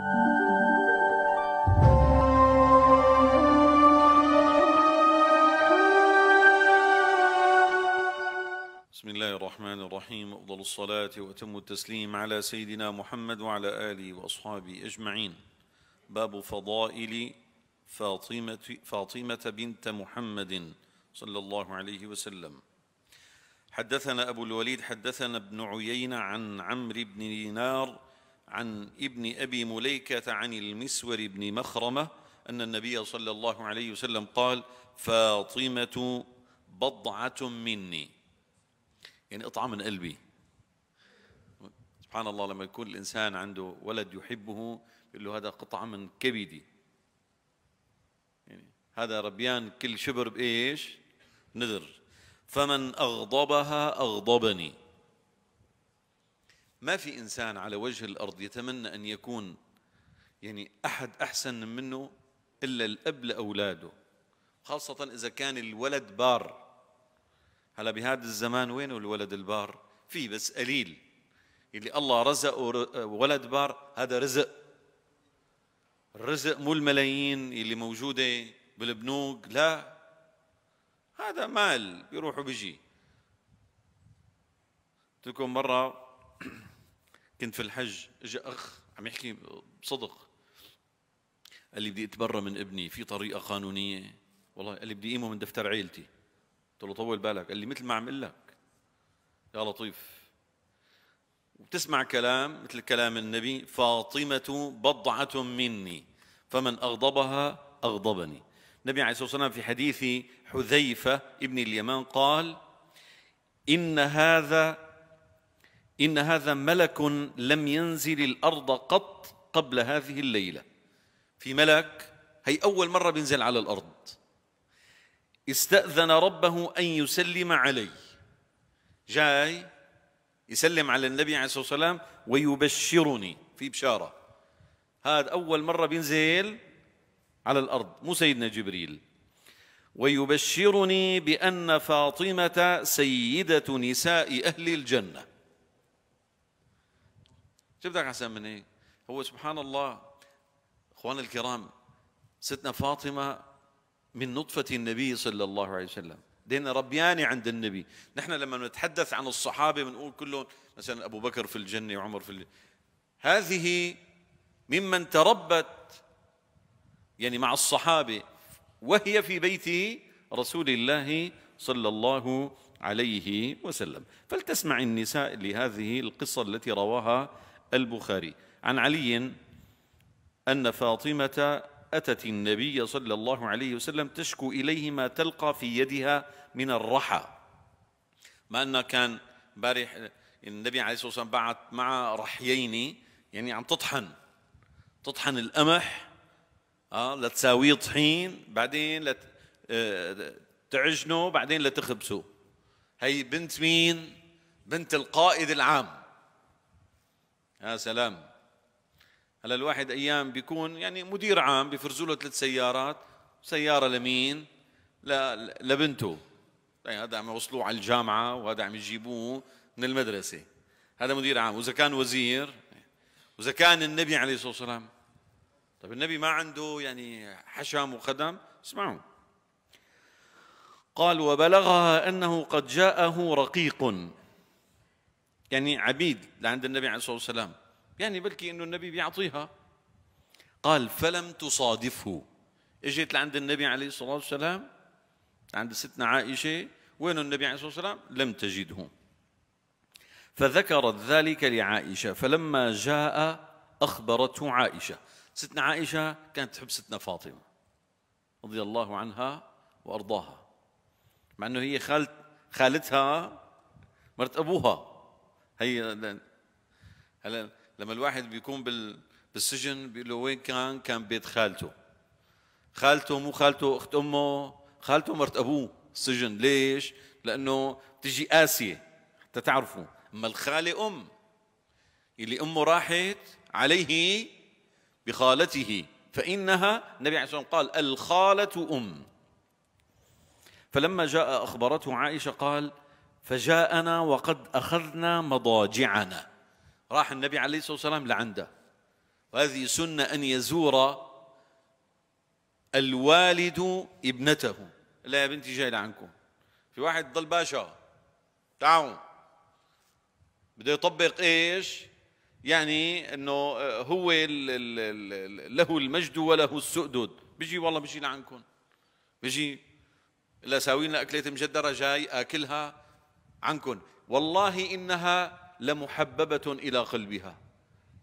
بسم الله الرحمن الرحيم أفضل الصلاة وأتم التسليم على سيدنا محمد وعلى آله وأصحابه أجمعين باب فضائل فاطمة, فاطمة بنت محمد صلى الله عليه وسلم حدثنا أبو الوليد حدثنا ابن عيينة عن عمرو بن دينار عن ابن أبي مليكة عن المسور بن مخرمة أن النبي صلى الله عليه وسلم قال فاطمة بضعة مني يعني أطعم من قلبي سبحان الله لما يكون الإنسان عنده ولد يحبه يقول له هذا قطعة من كبدي يعني هذا ربيان كل شبر بإيش نذر فمن أغضبها أغضبني ما في إنسان على وجه الأرض يتمنى أن يكون يعني أحد أحسن منه إلا الأب لأولاده خاصة إذا كان الولد بار هلا بهذا الزمان وين الولد البار في بس قليل اللي الله رزقه ولد بار هذا رزق الرزق مو الملايين اللي موجودة بالبنوك لا هذا مال بيروح وبيجي قلت لكم مرة كنت في الحج اجى اخ عم يحكي بصدق قال لي بدي اتبرى من ابني في طريقه قانونيه والله قال لي بدي قيمه من دفتر عيلتي قلت له طول بالك قال لي مثل ما عم لك يا لطيف وبتسمع كلام مثل كلام النبي فاطمة بضعة مني فمن أغضبها أغضبني النبي عليه الصلاة والسلام في حديث حذيفة ابن اليمان قال إن هذا إن هذا ملك لم ينزل الأرض قط قبل هذه الليلة في ملك هي أول مرة بينزل على الأرض استأذن ربه أن يسلم عليه جاي يسلم على النبي عليه الصلاة والسلام ويبشرني في بشارة هذا أول مرة بينزل على الأرض مو سيدنا جبريل ويبشرني بأن فاطمة سيدة نساء أهل الجنة شو بدك احسن من هيك؟ هو سبحان الله اخواننا الكرام ستنا فاطمه من نطفه النبي صلى الله عليه وسلم دين ربياني عند النبي نحن لما نتحدث عن الصحابه بنقول كلهم مثلا ابو بكر في الجنه وعمر في الجنة. هذه ممن تربت يعني مع الصحابه وهي في بيت رسول الله صلى الله عليه وسلم فلتسمع النساء لهذه القصه التي رواها البخاري عن علي أن فاطمة أتت النبي صلى الله عليه وسلم تشكو إليه ما تلقى في يدها من الرحى ما أن كان بارح النبي عليه الصلاة والسلام بعت مع رحيين يعني عم تطحن تطحن القمح اه لتساويه طحين بعدين لتعجنه آه، بعدين لتخبسه هي بنت مين بنت القائد العام يا سلام هلا الواحد ايام بيكون يعني مدير عام بفرزوا له ثلاث سيارات سياره لمين لا لبنته يعني هذا عم يوصلوه على الجامعه وهذا عم يجيبوه من المدرسه هذا مدير عام واذا كان وزير واذا كان النبي عليه الصلاه والسلام طيب النبي ما عنده يعني حشم وخدم اسمعوا قال وبلغها انه قد جاءه رقيق يعني عبيد لعند النبي عليه الصلاة والسلام يعني بلكي أنه النبي بيعطيها قال فلم تصادفه اجت لعند النبي عليه الصلاة والسلام عند ستنا عائشة وين النبي عليه الصلاة والسلام لم تجده فذكرت ذلك لعائشة فلما جاء أخبرته عائشة ستنا عائشة كانت تحب ستنا فاطمة رضي الله عنها وأرضاها مع أنه هي خالت خالتها مرت أبوها هي هلا لما الواحد بيكون بال بالسجن بيقول له وين كان؟ كان بيت خالته خالته مو خالته اخت امه خالته مرت ابوه السجن ليش؟ لانه تجي قاسيه حتى تعرفوا اما الخاله ام اللي امه راحت عليه بخالته فانها النبي عليه الصلاه والسلام قال الخاله ام فلما جاء اخبرته عائشه قال فجاءنا وقد أخذنا مضاجعنا راح النبي عليه الصلاة والسلام لعنده وهذه سنة أن يزور الوالد ابنته لا يا بنتي جاي لعنكم في واحد ضل باشا تعالوا بده يطبق ايش يعني انه هو الـ الـ الـ له المجد وله السؤدد بيجي والله بيجي لعنكم بيجي لا ساوي لنا اكلة مجدرة جاي اكلها عنكم والله إنها لمحببة إلى قلبها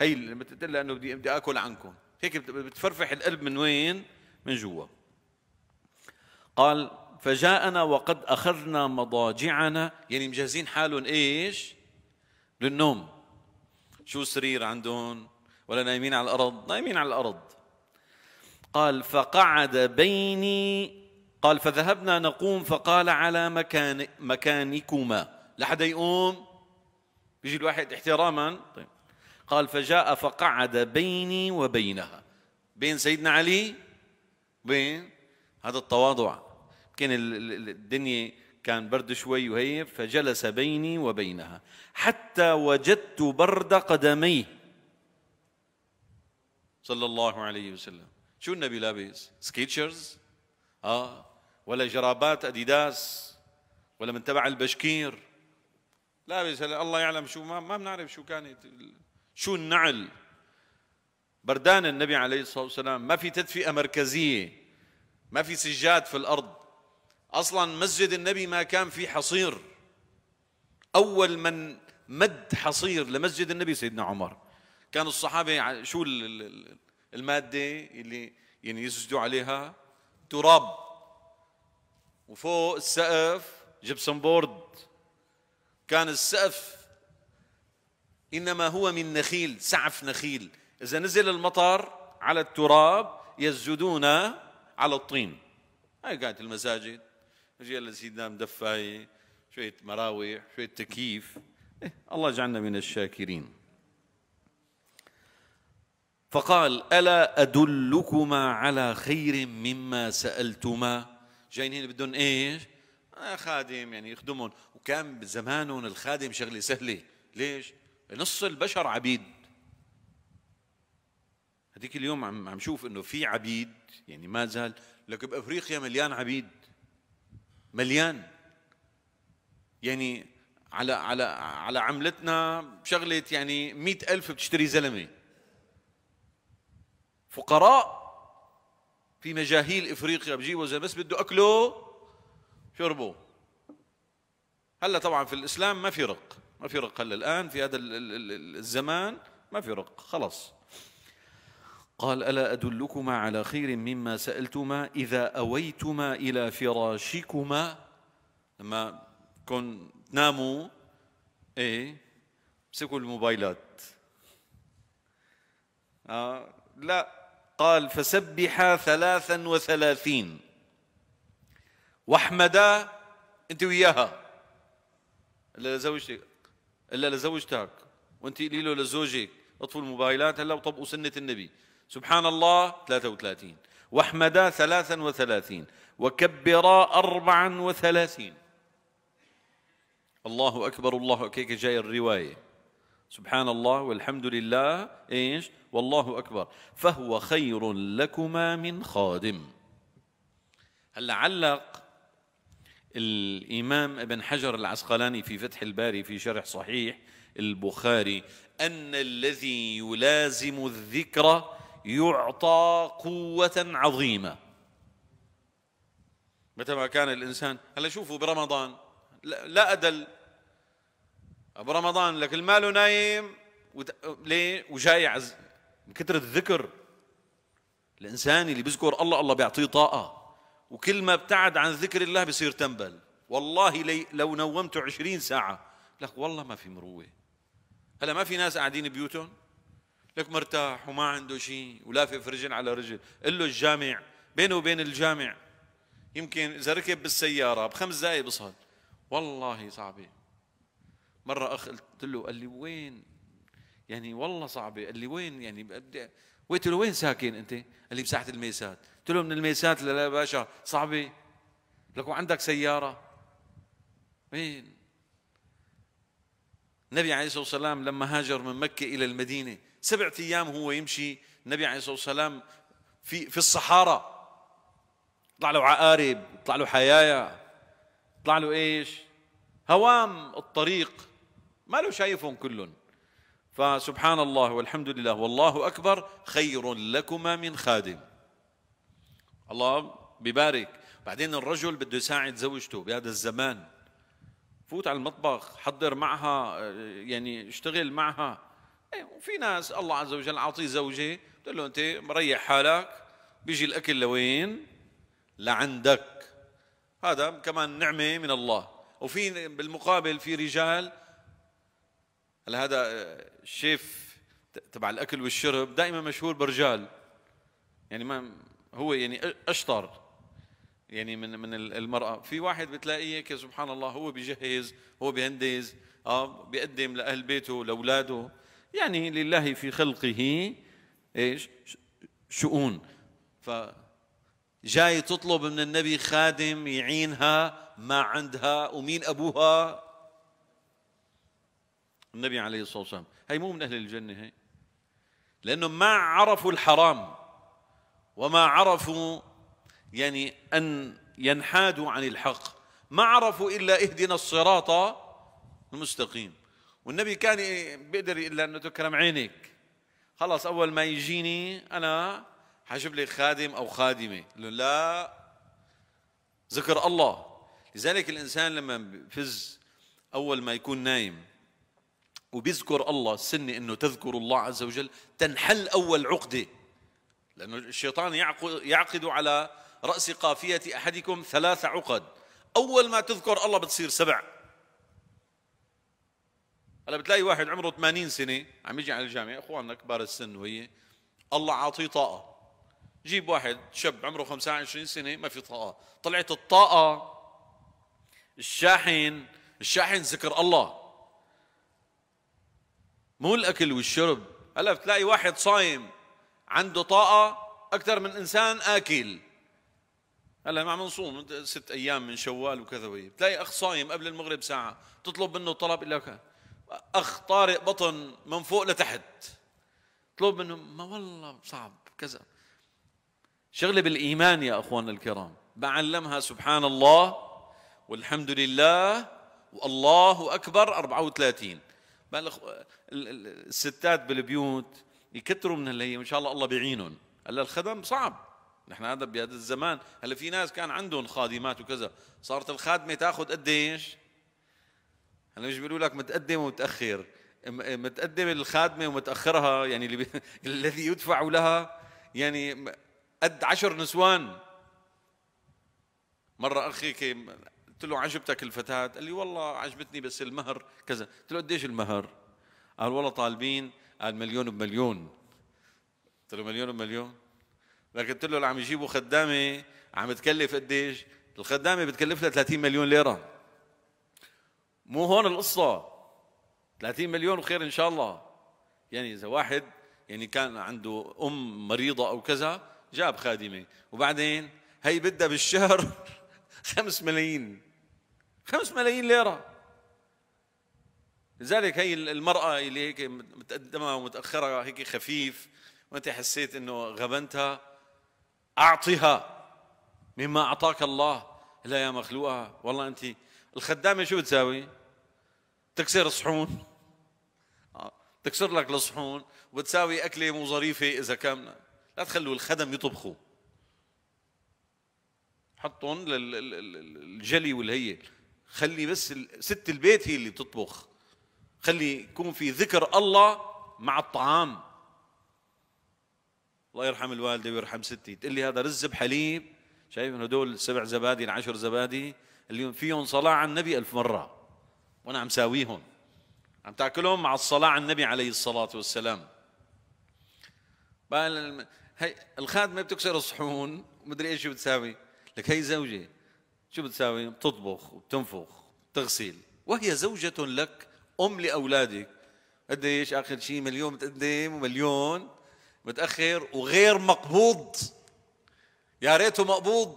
هي لما تقول لها أنه بدي بدي آكل عنكم هيك بتفرفح القلب من وين؟ من جوا قال فجاءنا وقد أخذنا مضاجعنا يعني مجهزين حالهم إيش؟ للنوم شو سرير عندهم ولا نايمين على الأرض نايمين على الأرض قال فقعد بيني قال فذهبنا نقوم فقال على مكان مكانكما لحد يقوم بيجي الواحد احتراما طيب قال فجاء فقعد بيني وبينها بين سيدنا علي بين هذا التواضع كان الدنيا كان برد شوي وهي فجلس بيني وبينها حتى وجدت برد قدميه صلى الله عليه وسلم شو النبي لابس سكيتشرز اه ولا جرابات اديداس ولا من تبع البشكير لابس الله يعلم شو ما ما بنعرف شو كانت شو النعل بردان النبي عليه الصلاه والسلام ما في تدفئه مركزيه ما في سجاد في الارض اصلا مسجد النبي ما كان في حصير اول من مد حصير لمسجد النبي سيدنا عمر كانوا الصحابه شو الماده اللي يعني يسجدوا عليها تراب وفوق السقف جبسن بورد كان السقف انما هو من نخيل سعف نخيل اذا نزل المطر على التراب يسجدون على الطين هاي قاعده المساجد نجي لسيدنا مدفايه شويه مراوح شويه تكييف إيه الله يجعلنا من الشاكرين فقال الا ادلكما على خير مما سالتما جايين هنا بدهم ايش؟ آه خادم يعني يخدمهم وكان بزمانهم الخادم شغله سهله ليش؟ نص البشر عبيد هذيك اليوم عم عم شوف انه في عبيد يعني ما زال لك بافريقيا مليان عبيد مليان يعني على على على عملتنا شغله يعني مئة ألف بتشتري زلمه فقراء في مجاهيل افريقيا بجيبوا زي بس بده اكله شربه هلا طبعا في الاسلام ما في رق ما في رق هلا الان في هذا الزمان ما في رق خلص قال الا ادلكما على خير مما سالتما اذا اويتما الى فراشكما لما كن تناموا ايه امسكوا الموبايلات آه لا قال فسبحا ثلاثا وثلاثين واحمدا انت وياها الا لزوجتك الا لزوجتك وانت قولي له لزوجك اطفوا الموبايلات هلا وطبقوا سنه النبي سبحان الله 33 واحمدا 33 وكبرا 34 الله اكبر الله هيك جاي الروايه سبحان الله والحمد لله ايش والله اكبر فهو خير لكما من خادم هلا علق الامام ابن حجر العسقلاني في فتح الباري في شرح صحيح البخاري ان الذي يلازم الذكر يعطى قوه عظيمه متى ما كان الانسان هلا شوفوا برمضان لا, لا ادل ابو رمضان لك المال نايم وت... ليه وجاي عز من كثره الذكر الانسان اللي بيذكر الله الله بيعطيه طاقه وكل ما ابتعد عن ذكر الله بيصير تنبل والله لي لو نومته عشرين ساعه لك والله ما في مروه هلا ما في ناس قاعدين بيوتهم لك مرتاح وما عنده شيء ولافف رجل على رجل قل له الجامع بينه وبين الجامع يمكن اذا ركب بالسياره بخمس دقائق بصل والله صعبه مره اخ قلت له قال لي وين يعني والله صعبه قال لي وين يعني بدي قلت له وين ساكن انت؟ قال لي بساحه الميسات قلت له من الميسات لا باشا صعبه لك وعندك سياره وين؟ النبي عليه الصلاه والسلام لما هاجر من مكه الى المدينه سبعة ايام هو يمشي النبي عليه الصلاه والسلام في في الصحارى طلع له عقارب طلع له حيايا طلع له ايش هوام الطريق ما له شايفهم كلهم فسبحان الله والحمد لله والله أكبر خير لكما من خادم الله ببارك بعدين الرجل بده يساعد زوجته بهذا الزمان فوت على المطبخ حضر معها يعني اشتغل معها إيه، في ناس الله عز وجل عطيه زوجة بتقول له أنت مريح حالك بيجي الأكل لوين لعندك هذا كمان نعمة من الله وفي بالمقابل في رجال هلا هذا الشيف آه، تبع الاكل والشرب دائما مشهور برجال يعني ما هو يعني اشطر يعني من من المراه في واحد بتلاقيه هيك سبحان الله هو بجهز هو بهندز اه بيقدم لاهل بيته لاولاده يعني لله في خلقه ايش شؤون ف جاي تطلب من النبي خادم يعينها ما عندها ومين ابوها النبي عليه الصلاة والسلام هي مو من أهل الجنة هي لأنهم ما عرفوا الحرام وما عرفوا يعني أن ينحادوا عن الحق ما عرفوا إلا اهدنا الصراط المستقيم والنبي كان بيقدر إلا أنه تكرم عينك خلص أول ما يجيني أنا حجيب لي خادم أو خادمة لا ذكر الله لذلك الإنسان لما فز أول ما يكون نايم وبيذكر الله السنة أنه تذكر الله عز وجل تنحل أول عقدة لأنه الشيطان يعقد على رأس قافية أحدكم ثلاث عقد أول ما تذكر الله بتصير سبع هلا بتلاقي واحد عمره 80 سنة عم يجي على الجامعة إخواننا كبار السن وهي الله عاطيه طاقة جيب واحد شاب عمره 25 سنة ما في طاقة طلعت الطاقة الشاحن الشاحن ذكر الله مو الاكل والشرب هلا بتلاقي واحد صايم عنده طاقه اكثر من انسان اكل هلا ما عم نصوم ست ايام من شوال وكذا وهي طيب، بتلاقي اخ صايم قبل المغرب ساعه تطلب منه طلب لك اخ طارق بطن من فوق لتحت تطلب منه ما والله صعب كذا شغله بالايمان يا اخواننا الكرام بعلمها سبحان الله والحمد لله والله اكبر 34 الستات بالبيوت يكتروا من اللي ان شاء الله الله بيعينهم هلا الخدم صعب نحن هذا بهذا الزمان هلا في ناس كان عندهم خادمات وكذا صارت الخادمه تاخذ قديش هلا مش بيقولوا لك متقدم ومتاخر متقدم الخادمه ومتاخرها يعني اللي بي... الذي يدفع لها يعني قد عشر نسوان مره اخي قلت له عجبتك الفتاة قال لي والله عجبتني بس المهر كذا قلت له قديش المهر قال والله طالبين قال مليون بمليون قلت له مليون بمليون لكن قلت له اللي عم يجيبوا خدامة عم تكلف قديش الخدامة بتكلف لها 30 مليون ليرة مو هون القصة 30 مليون وخير إن شاء الله يعني إذا واحد يعني كان عنده أم مريضة أو كذا جاب خادمة وبعدين هي بدها بالشهر خمس ملايين خمس ملايين ليرة لذلك هي المرأة اللي هيك متقدمة ومتأخرة هيك خفيف وأنت حسيت أنه غبنتها أعطها مما أعطاك الله لا يا مخلوقة والله أنت الخدامة شو بتساوي تكسر الصحون آه، تكسر لك الصحون وبتساوي أكلة مو ظريفة إذا كان لا تخلوا الخدم يطبخوا حطهم للجلي والهيل خلي بس ست البيت هي اللي بتطبخ خلي يكون في ذكر الله مع الطعام الله يرحم الوالده ويرحم ستي تقول لي هذا رز بحليب شايف انه دول سبع زبادي عشر زبادي اللي فيهم صلاه على النبي ألف مره وانا عم ساويهم عم تاكلهم مع الصلاه على النبي عليه الصلاه والسلام هي الخادمه بتكسر الصحون ومدري ايش بتساوي لك هي زوجه شو بتساوي؟ بتطبخ وبتنفخ وبتغسل وهي زوجة لك أم لأولادك قديش آخر شيء مليون متقدم ومليون متأخر وغير مقبوض يا ريته مقبوض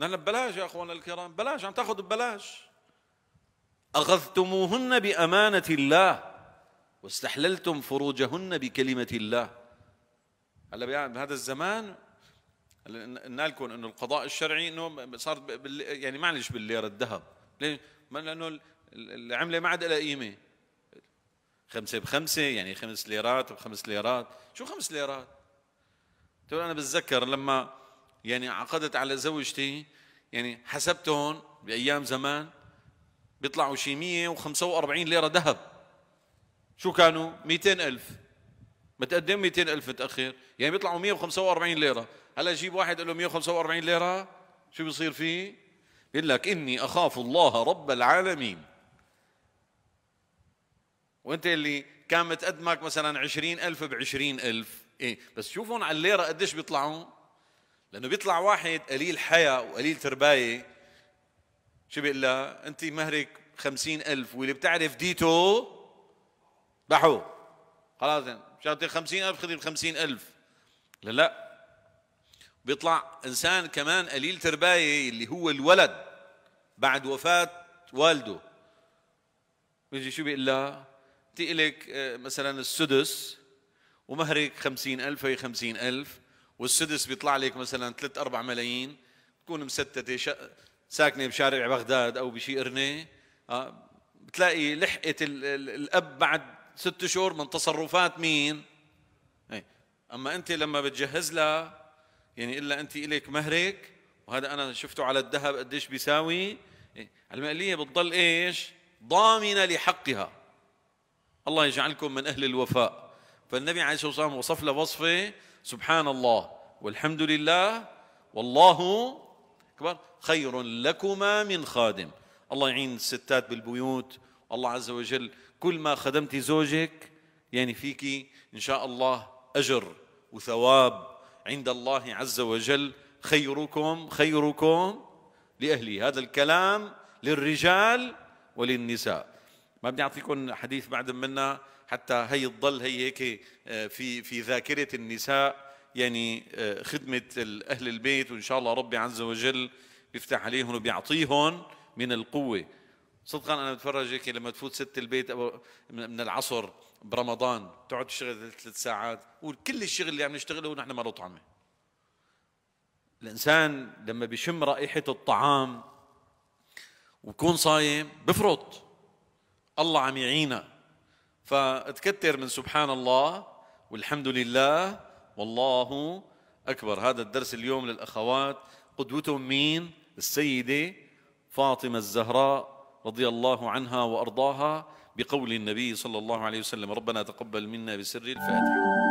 نحن ببلاش يا أخوانا الكرام بلاش عم تاخذ ببلاش أخذتموهن بأمانة الله واستحللتم فروجهن بكلمة الله هلا بهذا الزمان قلنا لكم انه القضاء الشرعي انه صار يعني معلش بالليره الذهب ليه؟ لانه العمله ما عاد لها قيمه خمسة بخمسة يعني خمس ليرات بخمس ليرات شو خمس ليرات تقول أنا بتذكر لما يعني عقدت على زوجتي يعني حسبتهم بأيام زمان بيطلعوا شي 145 ليرة ذهب شو كانوا 200 ألف متقدم 200 ألف متأخر يعني بيطلعوا 145 ليرة هلا جيب واحد قال له 145 ليره شو بيصير فيه؟ بيقول لك اني اخاف الله رب العالمين وانت اللي كان متقدمك مثلا 20000 ب 20000 ايه بس شوفهم على الليره قديش بيطلعوا لانه بيطلع واحد قليل حياه وقليل تربايه شو بيقول لها انت مهرك خمسين ألف واللي بتعرف ديتو بحو خلاص مشان خمسين ألف خذي بخمسين ألف لا لا بيطلع انسان كمان قليل تربايه اللي هو الولد بعد وفاه والده بيجي شو بيقول لها تقلك آه، مثلا السدس ومهرك خمسين ألف هي خمسين ألف والسدس بيطلع لك مثلا ثلاث أربع ملايين تكون مستتة ساكنة بشارع بغداد أو بشي قرنة آه بتلاقي لحقت الأب بعد ست شهور من تصرفات مين إيه. أما أنت لما بتجهز لها يعني إلا أنت إليك مهرك وهذا أنا شفته على الذهب قديش بيساوي إيه، المالية بتضل إيش ضامنة لحقها الله يجعلكم من أهل الوفاء فالنبي عليه الصلاة والسلام وصف له وصفة سبحان الله والحمد لله والله أكبر خير لكما من خادم الله يعين الستات بالبيوت الله عز وجل كل ما خدمتي زوجك يعني فيك إن شاء الله أجر وثواب عند الله عز وجل خيركم خيركم لأهلي هذا الكلام للرجال وللنساء ما بدي أعطيكم حديث بعد منا حتى هي تضل هي هيك آه، في في ذاكرة النساء يعني آه، خدمة أهل البيت وإن شاء الله ربي عز وجل بيفتح عليهم وبيعطيهم من القوة صدقا أنا بتفرج هيك لما تفوت ست البيت من العصر برمضان تقعد تشتغل ثلاث ساعات وكل الشغل اللي عم نشتغله ونحن ما له طعمه الانسان لما بيشم رائحه الطعام ويكون صايم بفرط الله عم يعينا فتكتر من سبحان الله والحمد لله والله اكبر هذا الدرس اليوم للاخوات قدوتهم مين السيده فاطمه الزهراء رضي الله عنها وارضاها بقول النبي صلى الله عليه وسلم ربنا تقبل منا بسر الفاتحة